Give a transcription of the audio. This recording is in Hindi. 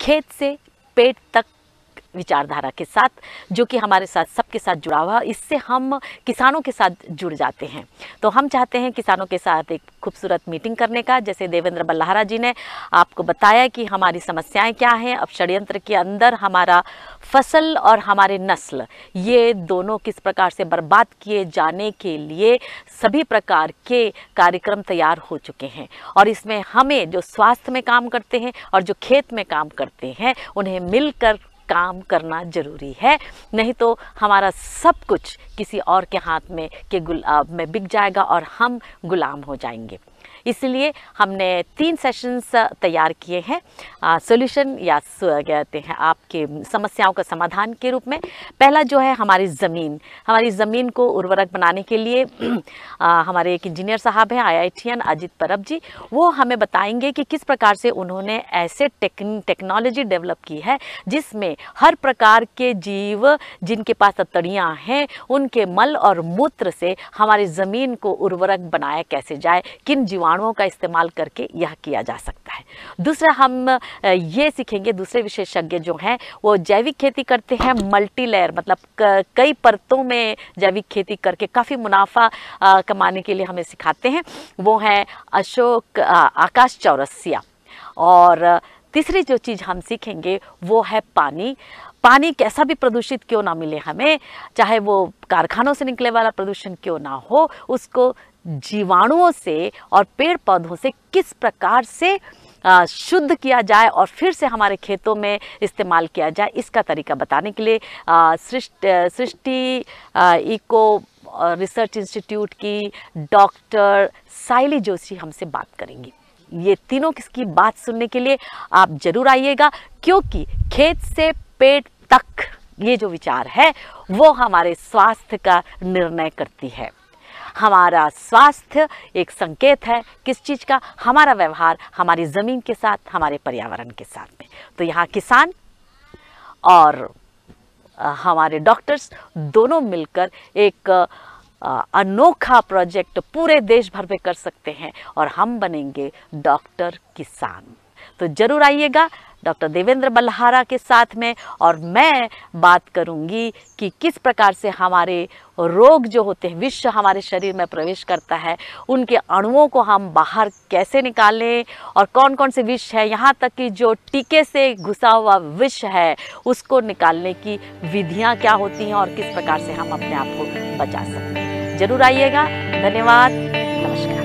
खेत से पेट तक विचारधारा के साथ जो कि हमारे साथ सबके साथ जुड़ा हुआ इससे हम किसानों के साथ जुड़ जाते हैं तो हम चाहते हैं किसानों के साथ एक खूबसूरत मीटिंग करने का जैसे देवेंद्र बल्लाहारा जी ने आपको बताया कि हमारी समस्याएं क्या हैं अब षड्यंत्र के अंदर हमारा फसल और हमारे नस्ल ये दोनों किस प्रकार से बर्बाद किए जाने के लिए सभी प्रकार के कार्यक्रम तैयार हो चुके हैं और इसमें हमें जो स्वास्थ्य में काम करते हैं और जो खेत में काम करते हैं उन्हें मिलकर काम करना ज़रूरी है नहीं तो हमारा सब कुछ किसी और के हाथ में के गुलाब में बिक जाएगा और हम गुलाम हो जाएंगे इसलिए हमने तीन सेशंस तैयार किए हैं सॉल्यूशन या कहते हैं आपके समस्याओं का समाधान के रूप में पहला जो है हमारी ज़मीन हमारी ज़मीन को उर्वरक बनाने के लिए आ, हमारे एक इंजीनियर साहब हैं आईआईटीएन अजित परब जी वो हमें बताएंगे कि किस प्रकार से उन्होंने ऐसे टेक्नोलॉजी डेवलप की है जिसमें हर प्रकार के जीव जिनके पास अतड़ियाँ हैं उनके मल और मूत्र से हमारी ज़मीन को उर्वरक बनाया कैसे जाए किन जीवाणुओं का इस्तेमाल करके यह किया जा सकता है दूसरा हम ये सीखेंगे दूसरे विशेषज्ञ जो हैं वो जैविक खेती करते हैं मल्टी लेयर मतलब कई परतों में जैविक खेती करके काफ़ी मुनाफा कमाने के लिए हमें सिखाते हैं वो हैं अशोक आकाश चौरसिया और तीसरी जो चीज़ हम सीखेंगे वो है पानी पानी कैसा भी प्रदूषित क्यों ना मिले हमें चाहे वो कारखानों से निकले वाला प्रदूषण क्यों ना हो उसको जीवाणुओं से और पेड़ पौधों से किस प्रकार से शुद्ध किया जाए और फिर से हमारे खेतों में इस्तेमाल किया जाए इसका तरीका बताने के लिए सृष्टि इको रिसर्च इंस्टीट्यूट की डॉक्टर साइली जोशी हमसे बात करेंगी ये तीनों किसकी बात सुनने के लिए आप जरूर आइएगा क्योंकि खेत से पेट तक ये जो विचार है वो हमारे स्वास्थ्य का निर्णय करती है हमारा स्वास्थ्य एक संकेत है किस चीज़ का हमारा व्यवहार हमारी ज़मीन के साथ हमारे पर्यावरण के साथ में तो यहाँ किसान और हमारे डॉक्टर्स दोनों मिलकर एक अनोखा प्रोजेक्ट पूरे देश भर में कर सकते हैं और हम बनेंगे डॉक्टर किसान तो ज़रूर आइएगा डॉक्टर देवेंद्र बल्हारा के साथ में और मैं बात करूंगी कि किस प्रकार से हमारे रोग जो होते हैं विश्व हमारे शरीर में प्रवेश करता है उनके अणुओं को हम बाहर कैसे निकालें और कौन कौन से विष है यहाँ तक कि जो टीके से घुसा हुआ विष है उसको निकालने की विधियाँ क्या होती हैं और किस प्रकार से हम अपने आप को बचा सकते हैं ज़रूर आइएगा धन्यवाद नमस्कार